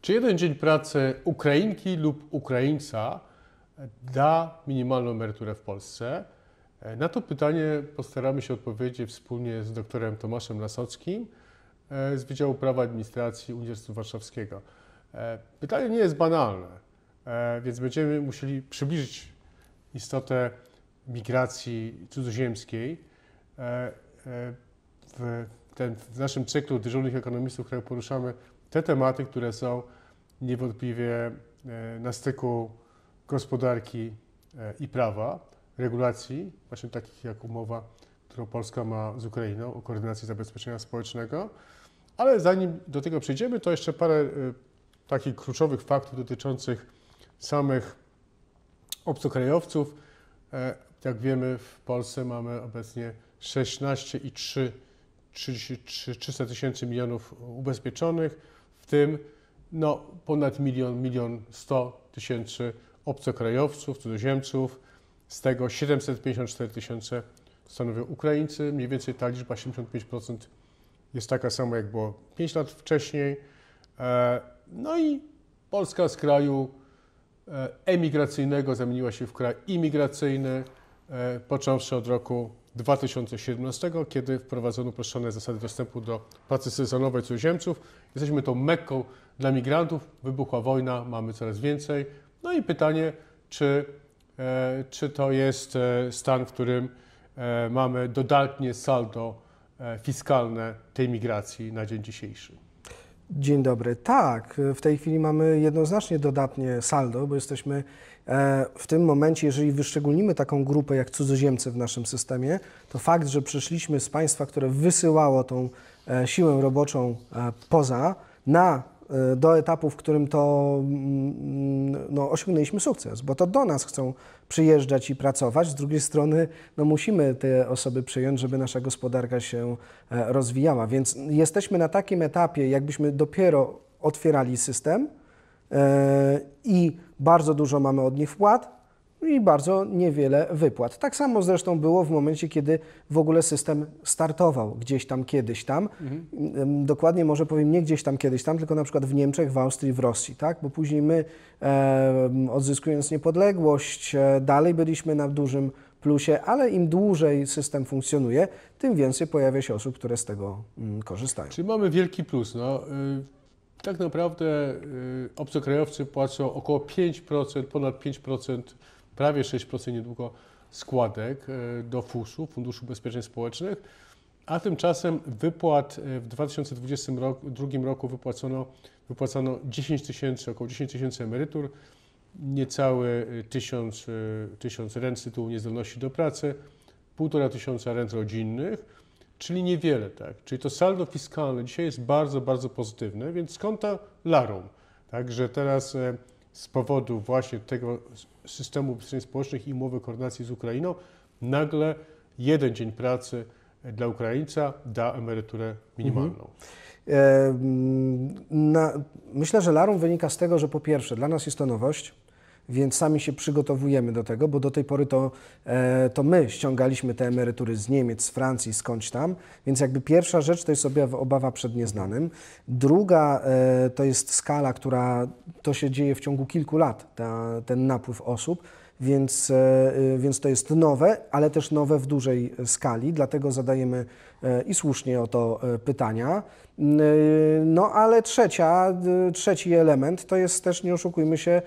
Czy jeden dzień pracy Ukrainki lub Ukraińca da minimalną emeryturę w Polsce? E, na to pytanie postaramy się odpowiedzieć wspólnie z doktorem Tomaszem Lasockim e, z Wydziału Prawa Administracji Uniwersytetu Warszawskiego. E, pytanie nie jest banalne, więc będziemy musieli przybliżyć istotę migracji cudzoziemskiej. W, ten, w naszym cyklu dyżurnych ekonomistów, które poruszamy te tematy, które są niewątpliwie e, na styku gospodarki e, i prawa, regulacji, właśnie takich jak umowa, którą Polska ma z Ukrainą o koordynacji zabezpieczenia społecznego. Ale zanim do tego przejdziemy, to jeszcze parę e, takich kluczowych faktów dotyczących samych obcokrajowców. Jak wiemy, w Polsce mamy obecnie 16,3 300 tysięcy milionów ubezpieczonych, w tym no, ponad milion, milion sto tysięcy obcokrajowców, cudzoziemców, z tego 754 tysiące stanowią Ukraińcy. Mniej więcej ta liczba 75% jest taka sama, jak było 5 lat wcześniej. E, no i Polska z kraju e, emigracyjnego zamieniła się w kraj imigracyjny, e, począwszy od roku 2017, kiedy wprowadzono uproszczone zasady dostępu do pracy sezonowej cudzoziemców. Jesteśmy tą mekką dla migrantów. Wybuchła wojna, mamy coraz więcej. No i pytanie, czy, e, czy to jest e, stan, w którym e, mamy dodatnie saldo e, fiskalne tej migracji na dzień dzisiejszy? Dzień dobry. Tak, w tej chwili mamy jednoznacznie dodatnie saldo, bo jesteśmy e, w tym momencie, jeżeli wyszczególnimy taką grupę jak cudzoziemcy w naszym systemie, to fakt, że przyszliśmy z państwa, które wysyłało tą e, siłę roboczą e, poza na E, do etapu, w którym to mm, mm, no, osiągnęliśmy sukces, bo to do nas chcą przyjeżdżać i pracować. Z drugiej strony no, musimy te osoby przyjąć, żeby nasza gospodarka się e, rozwijała. Więc jesteśmy na takim etapie, jakbyśmy dopiero otwierali system e, i bardzo dużo mamy od nich wpłat, i bardzo niewiele wypłat. Tak samo zresztą było w momencie, kiedy w ogóle system startował gdzieś tam, kiedyś tam. Mhm. Dokładnie może powiem nie gdzieś tam, kiedyś tam, tylko na przykład w Niemczech, w Austrii, w Rosji, tak? Bo później my, e, odzyskując niepodległość, e, dalej byliśmy na dużym plusie, ale im dłużej system funkcjonuje, tym więcej pojawia się osób, które z tego mm, korzystają. Czyli mamy wielki plus. No, y tak naprawdę y, obcokrajowcy płacą około 5%, ponad 5% prawie 6% niedługo składek e, do FUS-u, Funduszu Ubezpieczeń Społecznych, a tymczasem wypłat e, w 2022 roku wypłacono, wypłacono 10 tysięcy, około 10 tysięcy emerytur, niecały e, tysiąc, tysiąc rent z tytułu niezdolności do pracy, półtora tysiąca rent rodzinnych, czyli niewiele, tak? Czyli to saldo fiskalne dzisiaj jest bardzo, bardzo pozytywne, więc skąd ta larum? Także teraz z powodu właśnie tego systemu ubezpieczeń społecznych i umowy koordynacji z Ukrainą, nagle jeden dzień pracy dla Ukraińca da emeryturę minimalną. Mhm. E, na, myślę, że larum wynika z tego, że po pierwsze, dla nas jest to nowość więc sami się przygotowujemy do tego, bo do tej pory to, e, to my ściągaliśmy te emerytury z Niemiec, z Francji, skądś tam, więc jakby pierwsza rzecz to jest obawa przed nieznanym. Druga e, to jest skala, która to się dzieje w ciągu kilku lat, ta, ten napływ osób więc, e, y, więc to jest nowe, ale też nowe w dużej e, skali, dlatego zadajemy e, i słusznie o to pytania. Y, no ale trzecia, trzeci element to jest też, nie oszukujmy się,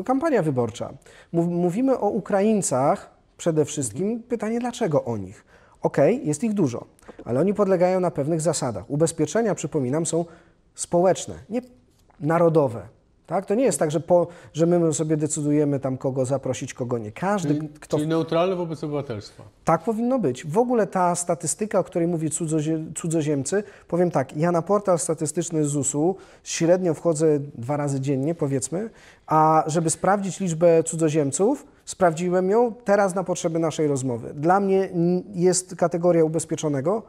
y, kampania wyborcza. Mówimy o Ukraińcach przede wszystkim, mhm. pytanie dlaczego o nich? Okej, okay, jest ich dużo, ale oni podlegają na pewnych zasadach. Ubezpieczenia, przypominam, są społeczne, nie narodowe. Tak? To nie jest tak, że, po, że my sobie decydujemy tam kogo zaprosić, kogo nie. Każdy, czyli, kto... Czyli neutralne wobec obywatelstwa. Tak powinno być. W ogóle ta statystyka, o której mówi cudzozie... cudzoziemcy, powiem tak, ja na portal statystyczny ZUS-u średnio wchodzę dwa razy dziennie, powiedzmy, a żeby sprawdzić liczbę cudzoziemców, sprawdziłem ją teraz na potrzeby naszej rozmowy. Dla mnie jest kategoria ubezpieczonego,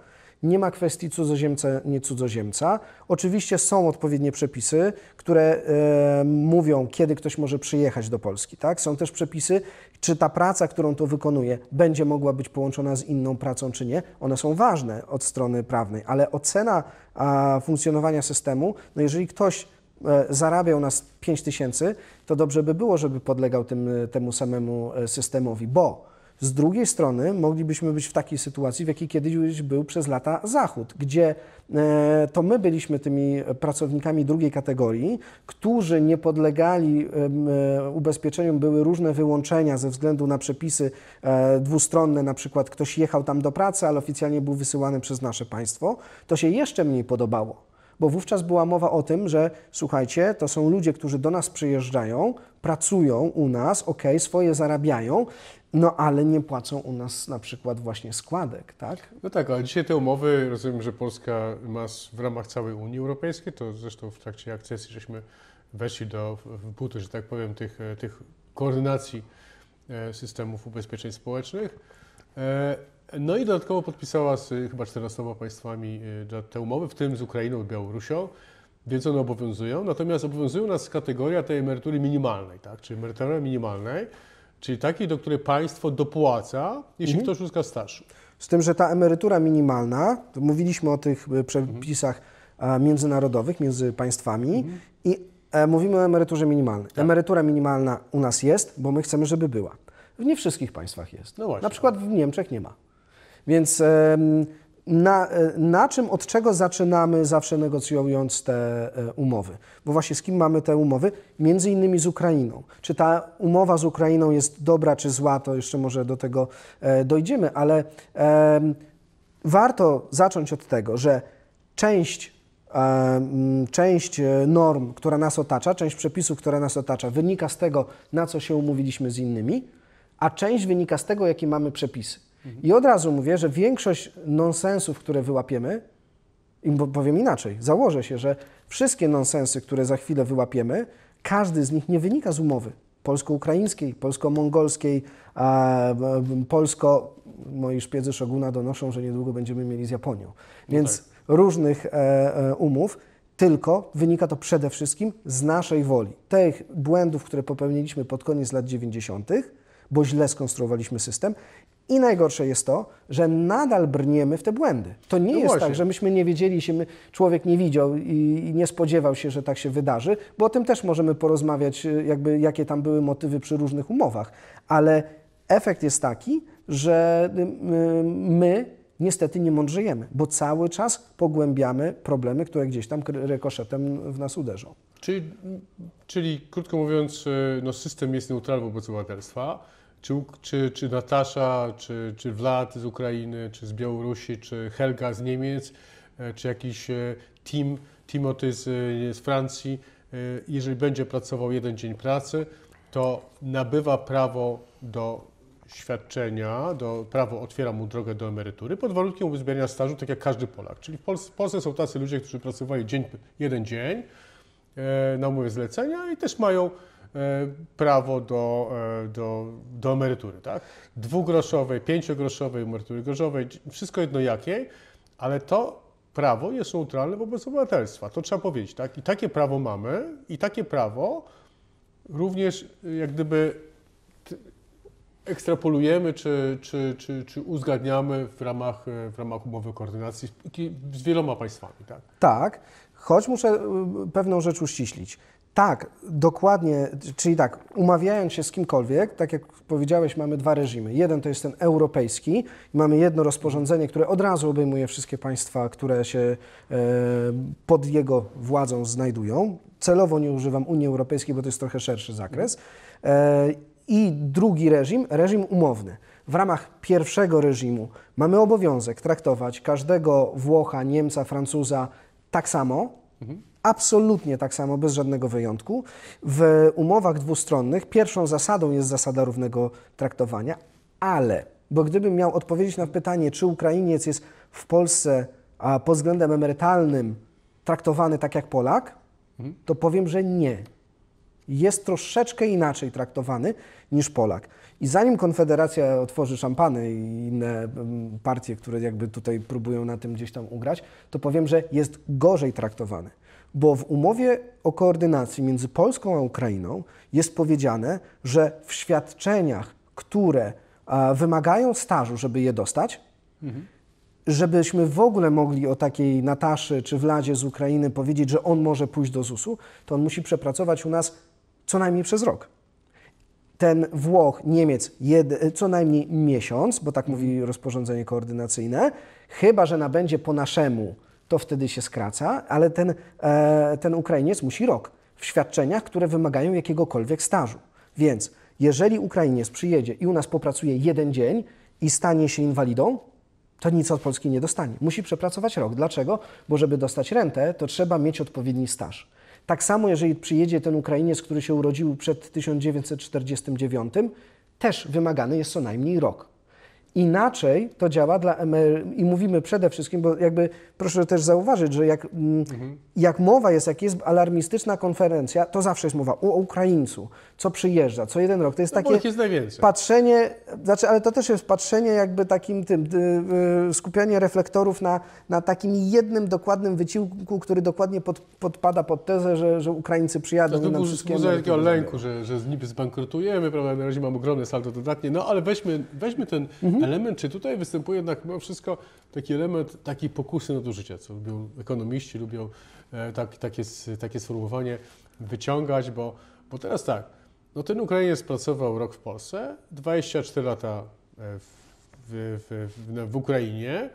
nie ma kwestii cudzoziemca, nie cudzoziemca. Oczywiście są odpowiednie przepisy, które e, mówią, kiedy ktoś może przyjechać do Polski. Tak? Są też przepisy, czy ta praca, którą to wykonuje, będzie mogła być połączona z inną pracą, czy nie. One są ważne od strony prawnej, ale ocena a, funkcjonowania systemu, no jeżeli ktoś e, zarabiał nas 5 tysięcy, to dobrze by było, żeby podlegał tym, temu samemu e, systemowi, bo z drugiej strony moglibyśmy być w takiej sytuacji, w jakiej kiedyś był przez lata Zachód, gdzie e, to my byliśmy tymi pracownikami drugiej kategorii, którzy nie podlegali e, ubezpieczeniom, były różne wyłączenia ze względu na przepisy e, dwustronne, na przykład ktoś jechał tam do pracy, ale oficjalnie był wysyłany przez nasze państwo. To się jeszcze mniej podobało bo wówczas była mowa o tym, że słuchajcie, to są ludzie, którzy do nas przyjeżdżają, pracują u nas, ok, swoje zarabiają, no ale nie płacą u nas na przykład właśnie składek, tak? No tak, ale dzisiaj te umowy, rozumiem, że Polska ma w ramach całej Unii Europejskiej, to zresztą w trakcie akcesji żeśmy weszli do, w buty, że tak powiem, tych, e, tych koordynacji e, systemów ubezpieczeń społecznych. E, no i dodatkowo podpisała z chyba 14 państwami y, te umowy, w tym z Ukrainą i Białorusią, więc one obowiązują. Natomiast obowiązują nas kategoria tej emerytury minimalnej, tak? czyli emerytury minimalnej, czyli takiej, do której państwo dopłaca, jeśli mhm. ktoś uzyska staż. Z tym, że ta emerytura minimalna, mówiliśmy o tych y, przepisach mhm. E, międzynarodowych między państwami mhm. i e, mówimy o emeryturze minimalnej. Tak. Emerytura minimalna u nas jest, bo my chcemy, żeby była. W nie wszystkich państwach jest. No Na przykład w Niemczech nie ma. Więc na, e, na czym, od czego zaczynamy zawsze negocjując te e, umowy? Bo właśnie z kim mamy te umowy? Między innymi z Ukrainą. Czy ta umowa z Ukrainą jest dobra czy zła, to jeszcze może do tego e, dojdziemy, ale warto zacząć od tego, że część część norm, która nas otacza, część przepisów, która nas otacza, wynika z tego, na co się umówiliśmy z innymi, a część wynika z tego, jakie mamy przepisy. Mhm. I od razu mówię, że większość nonsensów, które wyłapiemy, i powiem inaczej, założę się, że wszystkie nonsensy, które za chwilę wyłapiemy, każdy z nich nie wynika z umowy polsko-ukraińskiej, polsko-mongolskiej, polsko... Moi szpiedzy Szoguna donoszą, że niedługo będziemy mieli z Japonią. No Więc no tak. różnych e, e, umów, tylko wynika to przede wszystkim z naszej woli. Tych błędów, które popełniliśmy pod koniec lat 90., bo źle skonstruowaliśmy system i najgorsze jest to, że nadal brniemy w te błędy. To nie no jest właśnie. tak, że myśmy nie wiedzieli, się, człowiek nie widział i, i nie spodziewał się, że tak się wydarzy, bo o tym też możemy porozmawiać, y, jakby, jakie tam były motywy przy różnych umowach. Ale efekt jest taki, że y, y, my niestety nie mądrzejemy, bo cały czas pogłębiamy problemy, które gdzieś tam rykoszetem w nas uderzą. Czyli, czyli krótko mówiąc, no system jest neutralny wobec obywatelstwa czy, czy, czy Natasza, czy, czy Vlad z Ukrainy, czy z Białorusi, czy Helga z Niemiec, e, czy jakiś e, Tim, Timothy z, e, z Francji, jeżeli będzie pracował jeden dzień pracy, to nabywa prawo do świadczenia, do, prawo otwiera mu drogę do emerytury pod warunkiem uzbierania stażu, tak jak każdy Polak. Czyli w Polsce, w Polsce są tacy ludzie, którzy pracowali dzień, jeden dzień e, na umowie zlecenia i też mają E, prawo do, e, do, do emerytury, tak? Dwugroszowej, pięciogroszowej, emerytury groszowej, wszystko jedno jakiej, ale to prawo jest neutralne wobec obywatelstwa. To trzeba powiedzieć, tak? I takie prawo mamy i takie prawo również e, jak gdyby ekstrapolujemy czy, czy, czy, czy uzgadniamy w ramach, w ramach umowy koordynacji z, wieloma państwami, tak? Tak, choć muszę pewną rzecz uściślić. Tak, dokładnie, czyli tak, umawiając się z kimkolwiek, tak jak powiedziałeś, mamy dwa reżimy. Jeden to jest ten europejski, mamy jedno rozporządzenie, które od razu obejmuje wszystkie państwa, które się e, pod jego władzą znajdują. Celowo nie używam Unii Europejskiej, bo to jest trochę szerszy zakres. E, I drugi reżim, reżim umowny. W ramach pierwszego reżimu mamy obowiązek traktować każdego Włocha, Niemca, Francuza tak samo. Mhm absolutnie tak samo, bez żadnego wyjątku. W umowach dwustronnych pierwszą zasadą jest zasada równego traktowania, ale, bo gdybym miał odpowiedzieć na pytanie, czy Ukrainiec jest w Polsce a, pod względem emerytalnym traktowany tak jak Polak, mhm. to powiem, że nie. Jest troszeczkę inaczej traktowany niż Polak. I zanim Konfederacja otworzy szampany i inne mm, partie, które jakby tutaj próbują na tym gdzieś tam ugrać, to powiem, że jest gorzej traktowany. Bo w umowie o koordynacji między Polską a Ukrainą jest powiedziane, że w świadczeniach, które wymagają stażu, żeby je dostać, mhm. żebyśmy w ogóle mogli o takiej Nataszy czy Wladzie z Ukrainy powiedzieć, że on może pójść do ZUS-u, to on musi przepracować u nas co najmniej przez rok ten Włoch, Niemiec jed, co najmniej miesiąc, bo tak mówi rozporządzenie koordynacyjne, chyba że nabędzie po naszemu to wtedy się skraca, ale ten, e, ten Ukrainiec musi rok w świadczeniach, które wymagają jakiegokolwiek stażu. Więc jeżeli Ukrainiec przyjedzie i u nas popracuje jeden dzień i stanie się inwalidą, to nic od Polski nie dostanie. Musi przepracować rok. Dlaczego? Bo żeby dostać rentę, to trzeba mieć odpowiedni staż. Tak samo, jeżeli przyjedzie ten Ukrainiec, który się urodził przed 1949, też wymagany jest co najmniej rok. Inaczej to działa dla i mówimy przede wszystkim, bo jakby proszę też zauważyć, że jak, mm, mhm. jak mowa jest, jak jest alarmistyczna konferencja, to zawsze jest mowa o Ukraińcu, co przyjeżdża, co jeden rok. To jest no takie jest najwięcej. patrzenie, znaczy, ale to też jest patrzenie jakby takim tym, y, y, skupianie reflektorów na, na takim jednym dokładnym wycinku, który dokładnie pod, podpada pod tezę, że, że Ukraińcy przyjadą to i nam wszystkim... To takiego lęku, że, że niby zbankrutujemy, prawda, na razie mam ogromne saldo dodatnie, no ale weźmy, weźmy ten mhm mhm. element, czy tutaj występuje jednak mimo wszystko taki element takiej pokusy nadużycia, co lubią ekonomiści, lubią e, tak, takie, takie sformułowanie wyciągać, bo, bo teraz tak, no ten Ukrainiec pracował rok w Polsce, 24 lata e, w, w, w, w Ukrainie,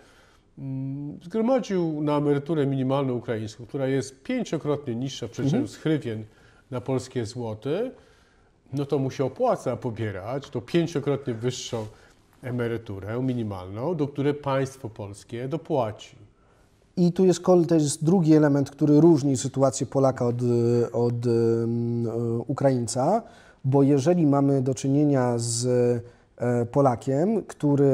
mm, zgromadził na emeryturę minimalną ukraińską, która jest pięciokrotnie niższa w przeliczeniu mhm. z hrywien na polskie złoty, no to mu się opłaca pobierać tą pięciokrotnie wyższą emeryturę minimalną, do której państwo polskie dopłaci. I tu jest też drugi element, który różni sytuację Polaka od, od Ukraińca, bo jeżeli mamy do czynienia z e, Polakiem, który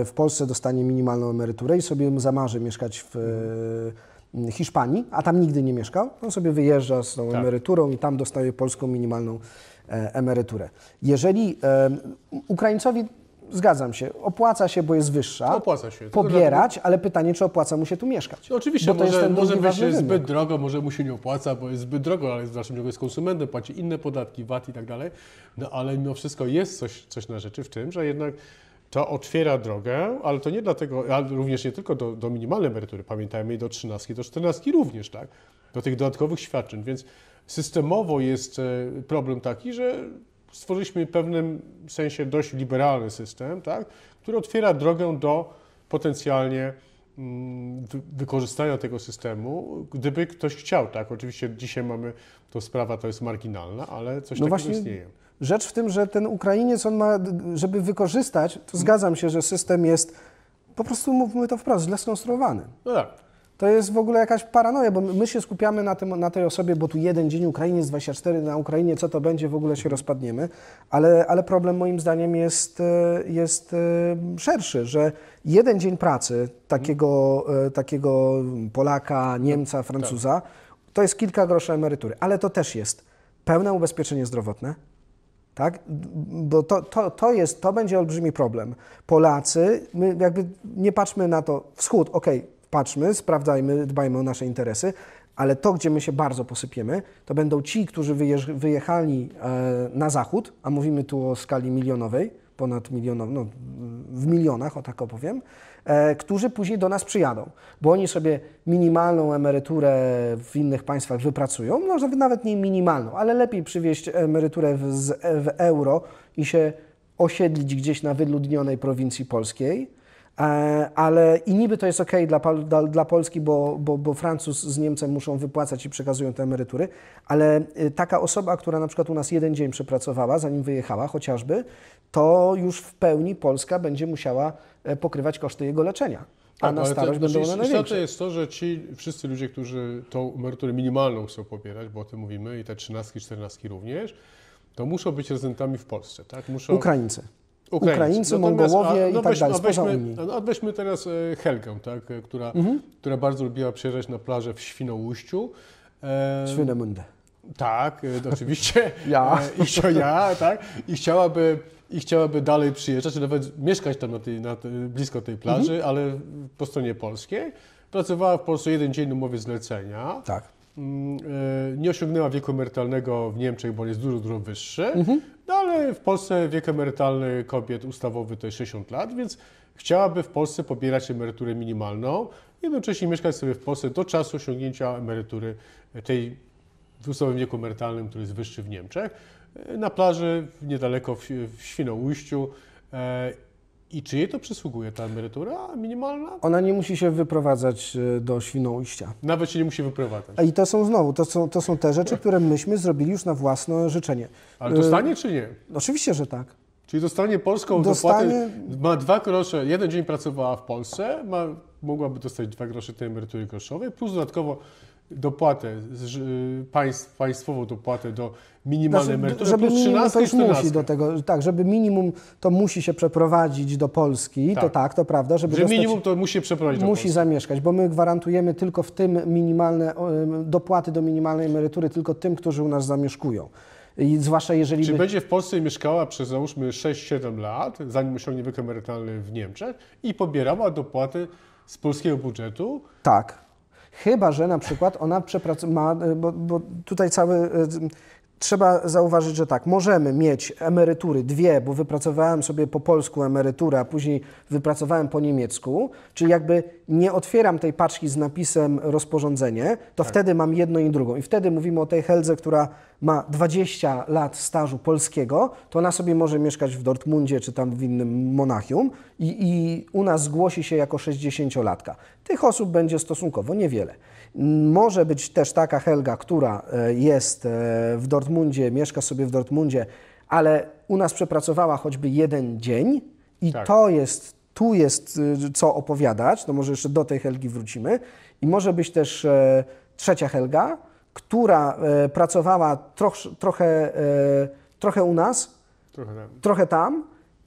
e, w Polsce dostanie minimalną emeryturę i sobie zamarzy mieszkać w e, Hiszpanii, a tam nigdy nie mieszkał, on sobie wyjeżdża z tą tak. emeryturą i tam dostaje polską minimalną emeryturę. Jeżeli Ukraińcowi Zgadzam się. Opłaca się, bo jest wyższa. Opłaca się. Pobierać, ale pytanie, czy opłaca mu się tu mieszkać. No oczywiście, bo to może, może być zbyt drogo, może mu się nie opłaca, bo jest zbyt drogo, ale w dalszym ciągu jest konsumentem, płaci inne podatki, VAT i tak dalej. No ale mimo wszystko jest coś, coś na rzeczy w tym, że jednak to otwiera drogę, ale to nie dlatego, ale również nie tylko do, do minimalnej emerytury, pamiętajmy i do 13, do 14 również, tak? Do tych dodatkowych świadczeń, więc systemowo jest e, problem taki, że stworzyliśmy w pewnym sensie dość liberalny system, tak, który otwiera drogę do potencjalnie mm, wykorzystania tego systemu, gdyby ktoś chciał, tak? Oczywiście dzisiaj mamy, to sprawa to jest marginalna, ale coś no takiego właśnie... istnieje. Rzecz w tym, że ten Ukrainiec, on ma, żeby wykorzystać, to mhm. zgadzam się, że system jest, po prostu mówmy to wprost, źle skonstruowany. No tak. To jest w ogóle jakaś paranoja, bo my się skupiamy na, tym, na tej osobie, bo tu jeden dzień jest 24 na Ukrainie, co to będzie, w ogóle się rozpadniemy. Ale, ale problem moim zdaniem jest, e, jest e, szerszy, że jeden dzień pracy takiego, e, takiego Polaka, Niemca, Francuza to jest kilka groszy emerytury, ale to też jest pełne ubezpieczenie zdrowotne, tak? Bo to, to, to, jest, to będzie olbrzymi problem. Polacy, my jakby nie patrzmy na to, wschód, okej, okay, patrzmy, sprawdzajmy, dbajmy o nasze interesy, ale to, gdzie my się bardzo posypiemy, to będą ci, którzy wyjechali e, na zachód, a mówimy tu o skali milionowej, ponad milionowej, no, w milionach, o tak opowiem, e, którzy później do nas przyjadą, bo oni sobie minimalną emeryturę w innych państwach wypracują, może no, nawet nie minimalną, ale lepiej przywieźć emeryturę w, e, w euro i się osiedlić gdzieś na wyludnionej prowincji polskiej, E, ale i niby to jest ok dla, dla, dla Polski, bo, bo, bo, Francuz z Niemcem muszą wypłacać i przekazują te emerytury, ale y, taka osoba, która na przykład u nas jeden dzień przepracowała, zanim wyjechała chociażby, to już w pełni Polska będzie musiała e, pokrywać koszty jego leczenia. A tak, na no, starość to, będą znaczy, największe. jest to, że ci wszyscy ludzie, którzy tą emeryturę minimalną chcą pobierać, bo o tym mówimy, i te trzynastki, czternastki również, to muszą być rezydentami w Polsce, tak? Muszą... Ukraińcy. Ukraińcy, Ukraińcy Mongołowie a, no i tak dalej, spoza Unii. No weźmy teraz e, Helgę, tak, e, która, mhm. która bardzo lubiła przyjeżdżać na plażę w Świnoujściu. E, Świnemundę. Tak, e, no oczywiście. ja. I, ja tak, I chciałaby i chciałaby dalej przyjeżdżać, czy nawet mieszkać tam na tej, na tej, blisko tej plaży, mhm. ale po stronie polskiej. Pracowała w Polsce jeden dzień na umowie zlecenia. Tak. Mm, e, nie osiągnęła wieku emerytalnego w Niemczech, bo jest dużo, dużo wyższy, mhm. no ale w Polsce wiek emerytalny kobiet ustawowy to jest 60 lat, więc chciałaby w Polsce pobierać emeryturę minimalną, jednocześnie mieszkać sobie w Polsce do czasu osiągnięcia emerytury e, tej w ustawowym wieku emerytalnym, który jest wyższy w Niemczech, e, na plaży niedaleko w Świnoujściu i czy jej to przysługuje ta emerytura minimalna? Ona nie musi się wyprowadzać e, do Świnoujścia. Nawet się nie musi wyprowadzać. I to są znowu, to są, to są te rzeczy, tak. które myśmy zrobili już na własne życzenie. Ale dostanie e, czy nie? Oczywiście, że tak. Czyli dostanie polską dostanie... dopłatę, ma dwa grosze, jeden dzień pracowała w Polsce, ma, mogłaby dostać dwa grosze tej emerytury groszowej, plus dodatkowo dopłatę, y, państw, państwową dopłatę do minimalnej znaczy, emerytury żeby plus 13 no to już 14. musi do tego, tak, żeby minimum to musi się przeprowadzić do Polski, tak. to tak, to prawda, żeby że dostać, minimum to musi się przeprowadzić musi Polski. zamieszkać, bo my gwarantujemy tylko w tym minimalne dopłaty do minimalnej emerytury tylko tym, którzy u nas zamieszkują. I zwłaszcza jeżeli Czy by... będzie w Polsce mieszkała przez załóżmy 6-7 lat, zanim osiągnie wiek emerytalny w Niemczech i pobierała dopłaty z polskiego budżetu? Tak. Chyba, że na przykład ona przepracowała, bo, bo tutaj cały e, trzeba zauważyć, że tak, możemy mieć emerytury dwie, bo wypracowałem sobie po polsku emeryturę, a później wypracowałem po niemiecku, czyli jakby nie otwieram tej paczki z napisem rozporządzenie, to tak. wtedy mam jedną i drugą. I wtedy mówimy o tej Heldze, która ma 20 lat stażu polskiego, to ona sobie może mieszkać w Dortmundzie czy tam w innym Monachium i, i u nas zgłosi się jako 60-latka. Tych osób będzie stosunkowo niewiele. Może być też taka Helga, która e, jest e, w Dortmundzie, mieszka sobie w Dortmundzie, ale u nas przepracowała choćby jeden dzień i tak. to jest, tu jest e, co opowiadać, to może jeszcze do tej Helgi wrócimy. I może być też trzecia Helga, która pracowała troch, trochę, trochę u nas, trochę tam, trochę tam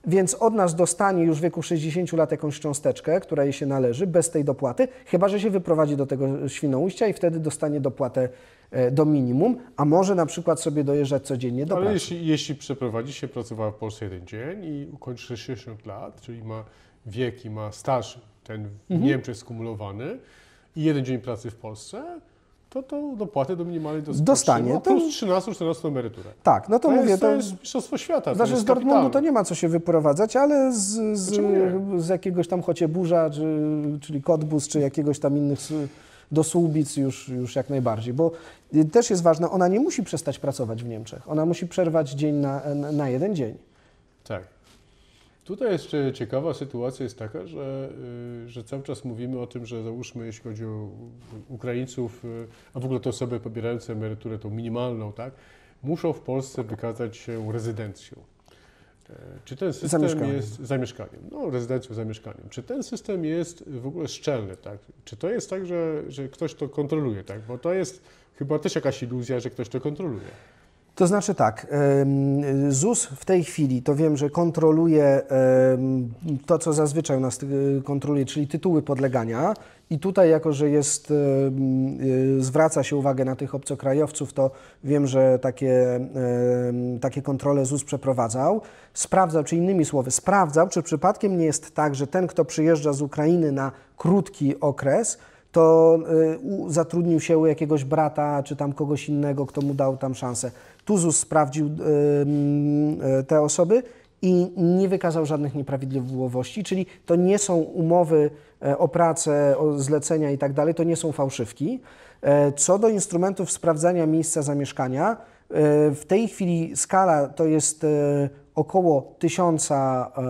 więc od nas dostanie już w wieku 60 lat jakąś cząsteczkę, która jej się należy, bez tej dopłaty, chyba że się wyprowadzi do tego Świnoujścia i wtedy dostanie dopłatę e, do minimum, a może na przykład sobie dojeżdżać codziennie do Ale pracy. jeśli, jeśli przeprowadzi się, pracowała w Polsce jeden dzień i ukończy 60 lat, czyli ma wiek i ma staż, ten w mhm. Niemczech skumulowany i jeden dzień pracy w Polsce, to to dopłaty do minimalnej do dostanie. No, plus 13-14 emeryturę. Tak, no to, to mówię. Jest, to, to jest mistrzostwo świata. Znaczy z Dortmundu to nie ma co się wyprowadzać, ale z, z, z jakiegoś tam chocie burza, czy, czyli Kotbus, czy jakiegoś tam innych do Słubic już, już jak najbardziej, bo też jest ważne, ona nie musi przestać pracować w Niemczech. Ona musi przerwać dzień na, na jeden dzień. Tak. Tutaj jeszcze ciekawa sytuacja jest taka, że, y, że cały czas mówimy o tym, że załóżmy, jeśli chodzi o Ukraińców, y, a w ogóle te osoby pobierające emeryturę, tą minimalną, tak, muszą w Polsce wykazać się rezydencją. E, czy ten system zamieszkaniem. jest zamieszkaniem? No, rezydencją, zamieszkaniem. Czy ten system jest w ogóle szczelny? Tak? Czy to jest tak, że, że ktoś to kontroluje? Tak? Bo to jest chyba też jakaś iluzja, że ktoś to kontroluje. To znaczy tak, ZUS w tej chwili to wiem, że kontroluje to, co zazwyczaj nas e, kontroluje, czyli tytuły podlegania. I tutaj, jako że jest, e, zwraca się uwagę na tych obcokrajowców, to wiem, że takie, takie kontrole ZUS przeprowadzał. Sprawdzał, czy innymi słowy, sprawdzał, czy przypadkiem nie jest tak, że ten, kto przyjeżdża z Ukrainy na krótki okres, to y, zatrudnił się u jakiegoś brata czy tam kogoś innego, kto mu dał tam szansę. Tuzus sprawdził y, mm, y, te osoby i nie wykazał żadnych nieprawidłowości, czyli to nie są umowy e, o pracę, o zlecenia i tak dalej, to nie są fałszywki. E, co do instrumentów sprawdzania miejsca zamieszkania, e, w tej chwili skala to jest około 1000 e,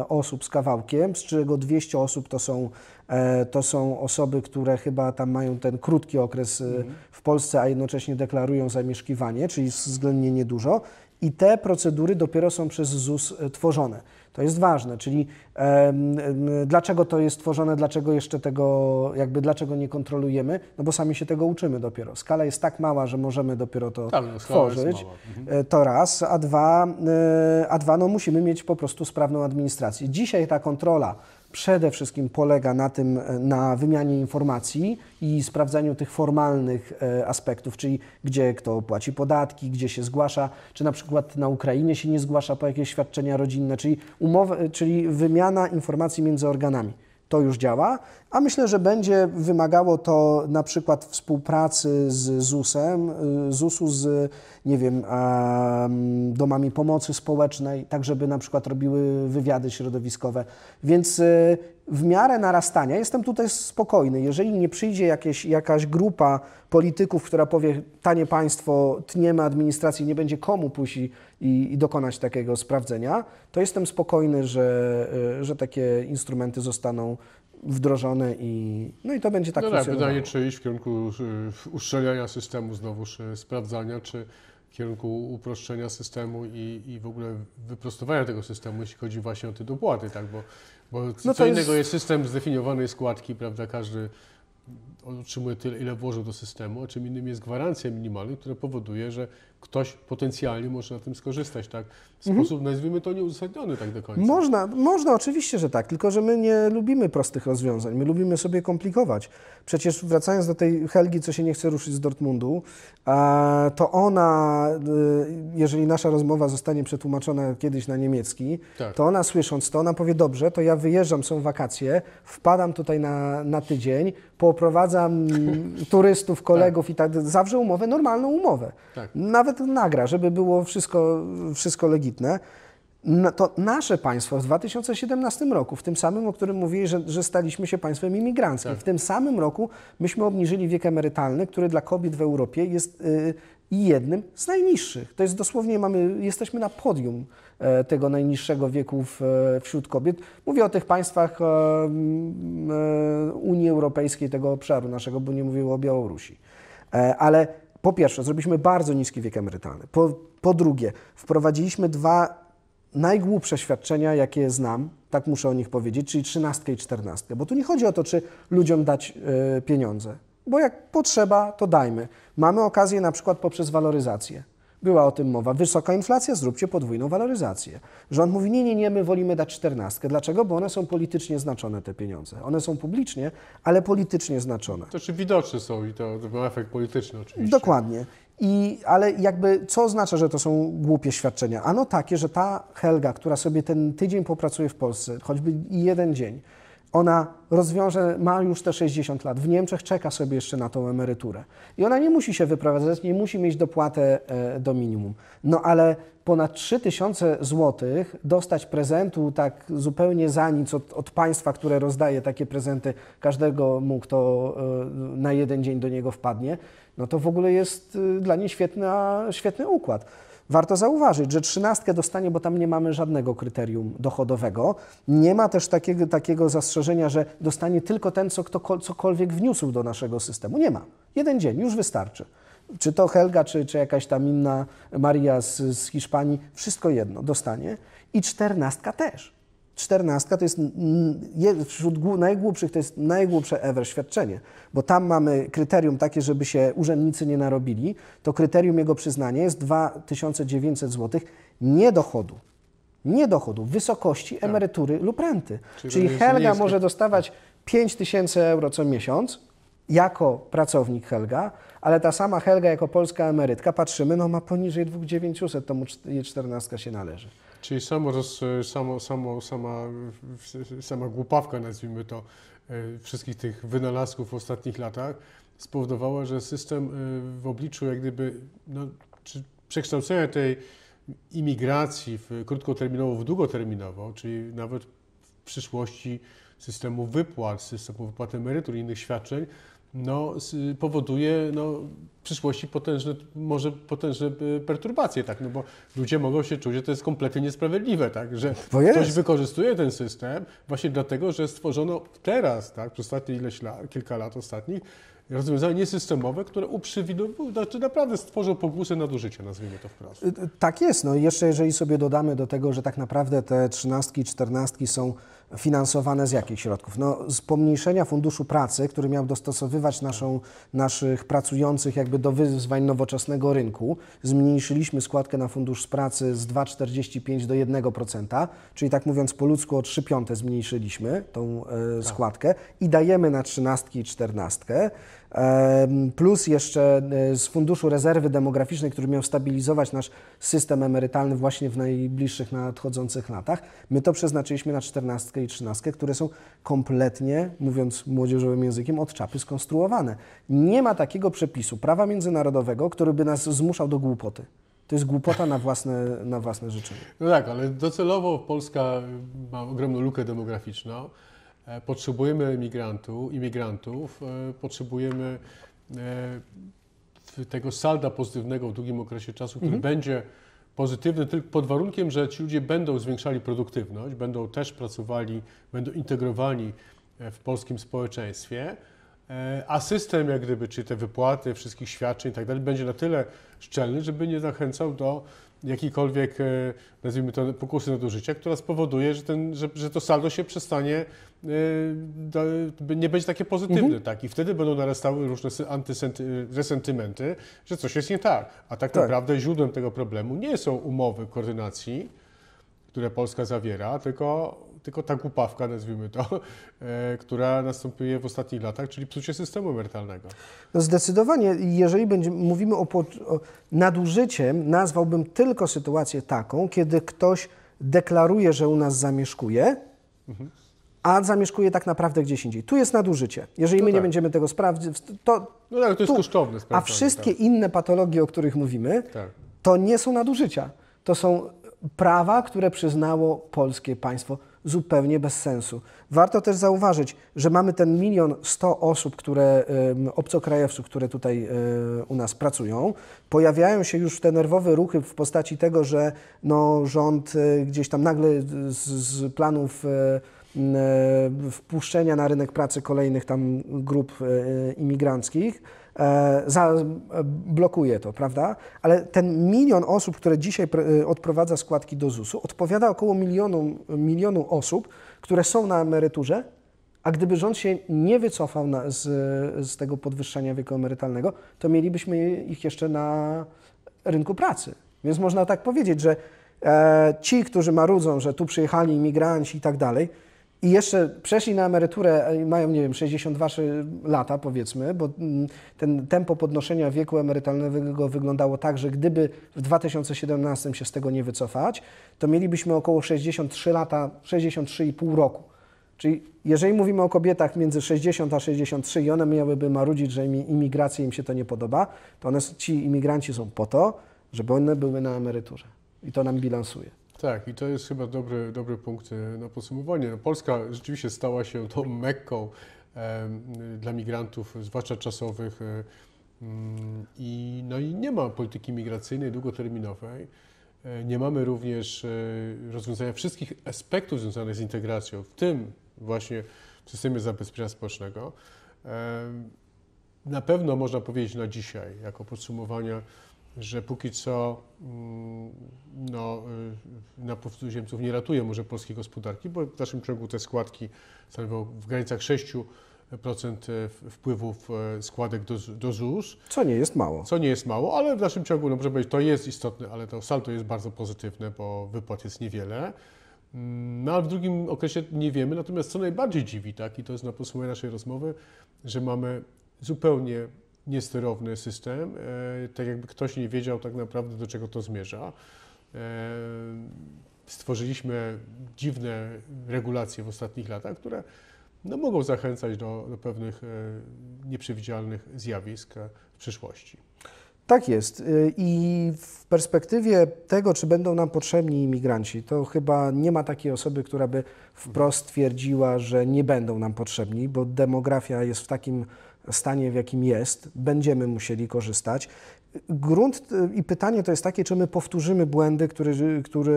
osób z kawałkiem, z czego 200 osób to są, e, to są osoby, które chyba tam mają ten krótki okres e, mhm. w Polsce, a jednocześnie deklarują zamieszkiwanie, czyli względnie niedużo. I te procedury dopiero są przez ZUS tworzone. To jest ważne, czyli dlaczego to jest tworzone, dlaczego jeszcze tego, jakby dlaczego nie kontrolujemy, no bo sami się tego uczymy dopiero. Skala jest tak mała, że możemy dopiero to tak, no, Ale tworzyć, mhm. E, to raz, a dwa, e, a dwa, no musimy mieć po prostu sprawną administrację. Dzisiaj ta kontrola przede wszystkim polega na tym, e, na wymianie informacji i sprawdzaniu tych formalnych e, aspektów, czyli gdzie kto płaci podatki, gdzie się zgłasza, czy na przykład na Ukrainie się nie zgłasza po jakieś świadczenia rodzinne, czyli, czyli wymiana informacji między organami. To już działa. A myślę, że będzie wymagało to na przykład współpracy z ZUS-em, y, ZUS-u z, nie wiem, mm, domami pomocy społecznej, tak żeby na przykład robiły wywiady środowiskowe. Więc y, w miarę narastania jestem tutaj spokojny. Jeżeli nie przyjdzie jakieś, jakaś grupa polityków, która powie, tanie państwo, tniemy administracji, nie będzie komu pójść i, i, dokonać takiego sprawdzenia, to jestem spokojny, że, y, że takie instrumenty zostaną wdrożone i no i to będzie tak no tak, pytanie czy iść w kierunku y, uszczelniania systemu znowuż, sprawdzania, czy w kierunku uproszczenia systemu i, i w ogóle wyprostowania tego systemu, jeśli chodzi właśnie o te dopłaty, tak, bo, bo no co, jest... innego jest system zdefiniowanej składki, prawda, każdy otrzymuje tyle, ile włożył do systemu, a czym innym jest gwarancja minimalna, która powoduje, że ktoś potencjalnie może na tym skorzystać, tak? w mhm. sposób, mhm. nazwijmy to, nieuzasadniony tak do końca. Można, można, oczywiście, że tak, tylko że my nie lubimy prostych rozwiązań, my lubimy sobie komplikować. Przecież wracając do tej Helgi, co się nie chce ruszyć z Dortmundu, to ona, y, jeżeli nasza rozmowa zostanie przetłumaczona kiedyś na niemiecki, tak. to ona słysząc to, ona powie, dobrze, to ja wyjeżdżam, są wakacje, wpadam tutaj na, na tydzień, poprowadzam turystów, tak. kolegów tak. i tak, zawrze umowę, normalną umowę. Tak. Nawet nagra, żeby było wszystko, wszystko legitymne no to nasze państwo w 2017 roku, w tym samym, o którym mówili, że, że staliśmy się państwem imigranckim, tak. w tym samym roku myśmy obniżyli wiek emerytalny, który dla kobiet w Europie jest y, jednym z najniższych. To jest dosłownie, mamy, jesteśmy na podium e, tego najniższego wieku w, e, wśród kobiet. Mówię o tych państwach e, Unii Europejskiej, tego obszaru naszego, bo nie mówię o Białorusi. Ale po pierwsze, zrobiliśmy bardzo niski wiek emerytalny. Po, po drugie, wprowadziliśmy dwa najgłupsze świadczenia, jakie znam, tak muszę o nich powiedzieć, czyli trzynastkę i czternastkę. Bo tu nie chodzi o to, czy ludziom dać e, pieniądze, bo jak potrzeba, to dajmy. Mamy okazję na przykład poprzez waloryzację. Była o tym mowa. Wysoka inflacja, zróbcie podwójną waloryzację. Rząd mówi, nie, nie, nie, my wolimy dać czternastkę. Dlaczego? Bo one są politycznie znaczone, te pieniądze. One są publicznie, ale politycznie znaczone. To czy widoczne są i to, to był efekt polityczny oczywiście. Dokładnie. I, ale jakby co oznacza, że to są głupie świadczenia? Ano takie, że ta Helga, która sobie ten tydzień popracuje w Polsce, choćby jeden dzień, ona rozwiąże, ma już te 60 lat, w Niemczech czeka sobie jeszcze na tą emeryturę. I ona nie musi się wyprowadzać, nie musi mieć dopłatę e, do minimum. No ale ponad 3000 zł dostać prezentu tak zupełnie za nic od, od, państwa, które rozdaje takie prezenty każdego mu, kto e, na jeden dzień do niego wpadnie, no to w ogóle jest e, dla niej świetna, świetny układ. Warto zauważyć, że trzynastkę dostanie, bo tam nie mamy żadnego kryterium dochodowego. Nie ma też takiego, takiego zastrzeżenia, że dostanie tylko ten, co kto, cokolwiek wniósł do naszego systemu. Nie ma. Jeden dzień, już wystarczy. Czy to Helga, czy, czy jakaś tam inna Maria z, z Hiszpanii, wszystko jedno dostanie. I czternastka też. Czternastka to jest wśród najgłupszych, to jest najgłupsze ever świadczenie, bo tam mamy kryterium takie, żeby się urzędnicy nie narobili, to kryterium jego przyznania jest 2900 zł nie dochodu. Nie dochodu, wysokości tak. emerytury lub renty. Czyli, Czyli Helga może dostawać 5000 euro co miesiąc jako pracownik Helga, ale ta sama Helga jako polska emerytka, patrzymy, no ma poniżej 2900, to mu 14 się należy. Czyli samo, samo, samo, sama, sama głupawka, nazwijmy to, e, wszystkich tych wynalazków w ostatnich latach spowodowała, że system e, w obliczu jak gdyby no, przekształcenia tej imigracji w krótkoterminową, w długoterminową, czyli nawet w przyszłości systemu wypłat, systemu wypłaty emerytur i innych świadczeń, no, powoduje no, w przyszłości potężne, może potężne e, perturbacje, tak? no bo ludzie mogą się czuć, że to jest kompletnie niesprawiedliwe, tak? że ktoś wykorzystuje ten system właśnie dlatego, że stworzono teraz, tak, przez ostatnie ileś lat, kilka lat ostatnich, rozwiązania niesystemowe, które uprzywilejują, znaczy naprawdę stworzą pogłusy nadużycia, nazwijmy to wprost. E, e, tak jest, no i jeszcze jeżeli sobie dodamy do tego, że tak naprawdę te trzynastki, czternastki są finansowane z jakich środków? No, z pomniejszenia Funduszu Pracy, który miał dostosowywać naszą, naszych pracujących jakby do wyzwań nowoczesnego rynku. Zmniejszyliśmy składkę na Fundusz Pracy z 2,45 do 1%, czyli tak mówiąc po ludzku o 3 piąte zmniejszyliśmy tą y, składkę i dajemy na 13 i czternastkę. Plus jeszcze y, z Funduszu Rezerwy Demograficznej, który miał stabilizować nasz system emerytalny właśnie w najbliższych nadchodzących latach, my to przeznaczyliśmy na 14 i 13, które są kompletnie, mówiąc młodzieżowym językiem, od czapy skonstruowane. Nie ma takiego przepisu prawa międzynarodowego, który by nas zmuszał do głupoty. To jest głupota na własne, na własne życzenie. No tak, ale docelowo Polska ma ogromną lukę demograficzną. E, potrzebujemy imigrantów, imigrantów e, potrzebujemy e, tego salda pozytywnego w długim okresie czasu, który mhm. będzie pozytywny tylko pod warunkiem, że ci ludzie będą zwiększali produktywność, będą też pracowali, będą integrowani w polskim społeczeństwie, a system jak gdyby, czy te wypłaty wszystkich świadczeń i tak dalej będzie na tyle szczelny, żeby nie zachęcał do jakiejkolwiek, e, nazwijmy to, pokusy nadużycia, która spowoduje, że, ten, że, że to saldo się przestanie, e, nie będzie takie pozytywne. Mhm. Tak? I wtedy będą narastały różne e, resentymenty, że coś jest nie tak. A tak, tak naprawdę źródłem tego problemu nie są umowy koordynacji, które Polska zawiera, tylko tylko ta głupawka, nazwijmy to, e, która nastąpiła w ostatnich latach, czyli psucie systemu emerytalnego. No zdecydowanie, jeżeli będziemy mówimy o, nadużyciu, o nadużyciem, nazwałbym tylko sytuację taką, kiedy ktoś deklaruje, że u nas zamieszkuje, mhm a zamieszkuje tak naprawdę gdzieś indziej. Tu jest nadużycie. Jeżeli no my tak. nie będziemy tego sprawdzić, to. No tak, to jest tu, kosztowne. A wszystkie tak. inne patologie, o których mówimy, tak. to nie są nadużycia. To są prawa, które przyznało polskie państwo zupełnie bez sensu. Warto też zauważyć, że mamy ten milion sto osób, które, obcokrajowców, które tutaj e, u nas pracują. Pojawiają się już te nerwowe ruchy w postaci tego, że no, rząd e, gdzieś tam nagle z, z planów e, wpuszczenia na rynek pracy kolejnych tam grup imigranckich E, za, e, blokuje to, prawda? Ale ten milion osób, które dzisiaj e, odprowadza składki do ZUS-u, odpowiada około milionu, milionu osób, które są na emeryturze, a gdyby rząd się nie wycofał na, z, z tego podwyższenia wieku emerytalnego, to mielibyśmy ich jeszcze na rynku pracy. Więc można tak powiedzieć, że e, ci, którzy marudzą, że tu przyjechali imigranci i tak dalej, i jeszcze przeszli na emeryturę, mają, nie wiem, 62 lata powiedzmy, bo mm, ten tempo podnoszenia wieku emerytalnego wyglądało tak, że gdyby w 2017 się z tego nie wycofać, to mielibyśmy około 63 lata, 63,5 roku. Czyli jeżeli mówimy o kobietach między 60 a 63 i one miałyby marudzić, że imigracja im się to nie podoba, to one, ci imigranci są po to, żeby one były na emeryturze. I to nam bilansuje. Tak, i to jest chyba dobry, dobry punkt e, na podsumowanie. Polska rzeczywiście stała się tą mekką dla migrantów, zwłaszcza czasowych, e, mm, i, no i nie ma polityki migracyjnej długoterminowej. E, nie mamy również rozwiązania wszystkich aspektów związanych z integracją, w tym właśnie w systemie zabezpieczenia społecznego. Na pewno można powiedzieć na dzisiaj, jako podsumowania, że póki co mm, no, y, na cudzoziemców nie ratuje może polskiej gospodarki, bo w dalszym ciągu te składki stanowią w granicach 6% e, wpływów e, składek do, do ZUS. Co nie jest mało. Co nie jest mało, ale w dalszym ciągu, no może powiedzieć, to jest istotne, ale to saldo jest bardzo pozytywne, bo wypłat jest niewiele. Mm, no ale w drugim okresie nie wiemy, natomiast co najbardziej dziwi, tak, i to jest na podsumowanie naszej rozmowy, że mamy zupełnie niesterowny system, e, tak jakby ktoś nie wiedział tak naprawdę do czego to zmierza. E, stworzyliśmy dziwne regulacje w ostatnich latach, które no, mogą zachęcać do, do pewnych e, nieprzewidzialnych zjawisk w przyszłości. Tak jest. I w perspektywie tego, czy będą nam potrzebni imigranci, to chyba nie ma takiej osoby, która by wprost twierdziła, że nie będą nam potrzebni, bo demografia jest w takim stanie, w jakim jest, będziemy musieli korzystać. Grunt y, i pytanie to jest takie, czy my powtórzymy błędy, które, które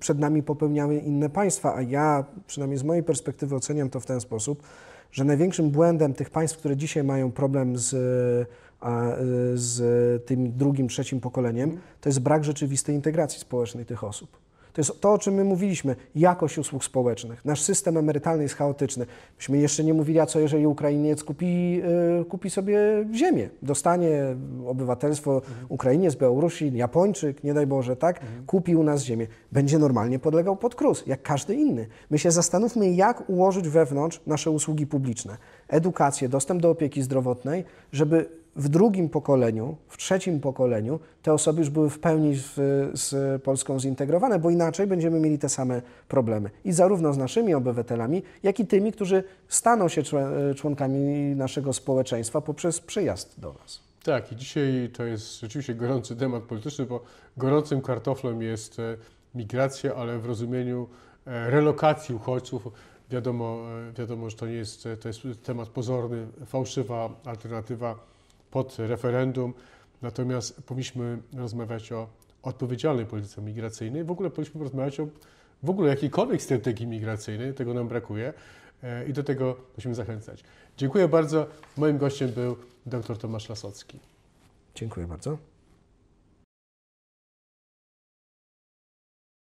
przed nami popełniały inne państwa, a ja przynajmniej z mojej perspektywy oceniam to w ten sposób, że największym błędem tych państw, które dzisiaj mają problem z, y, y, z tym drugim, trzecim pokoleniem, to jest brak rzeczywistej integracji społecznej tych osób. To jest to, o czym my mówiliśmy. Jakość usług społecznych. Nasz system emerytalny jest chaotyczny. Myśmy jeszcze nie mówili, a co jeżeli Ukrainiec kupi, yy, kupi sobie ziemię, dostanie obywatelstwo mhm. Ukrainiec, Białorusi, Japończyk, nie daj Boże, tak? Mhm. Kupi u nas ziemię. Będzie normalnie podlegał pod kruz, jak każdy inny. My się zastanówmy, jak ułożyć wewnątrz nasze usługi publiczne. Edukację, dostęp do opieki zdrowotnej, żeby w drugim pokoleniu, w trzecim pokoleniu te osoby już były w pełni w, z Polską zintegrowane, bo inaczej będziemy mieli te same problemy. I zarówno z naszymi obywatelami, jak i tymi, którzy staną się e, członkami naszego społeczeństwa poprzez przyjazd do nas. Tak, i dzisiaj to jest rzeczywiście gorący temat polityczny, bo gorącym kartoflem jest e, migracja, ale w rozumieniu e, relokacji uchodźców. Wiadomo, wiadomo że to nie jest, to jest temat pozorny, fałszywa alternatywa pod referendum. Natomiast powinniśmy rozmawiać o odpowiedzialnej polityce migracyjnej. W ogóle powinniśmy rozmawiać o w ogóle jakiejkolwiek strategii migracyjnej. Tego nam brakuje e, i do tego musimy zachęcać. Dziękuję bardzo. Moim gościem był dr Tomasz Lasocki. Dziękuję bardzo.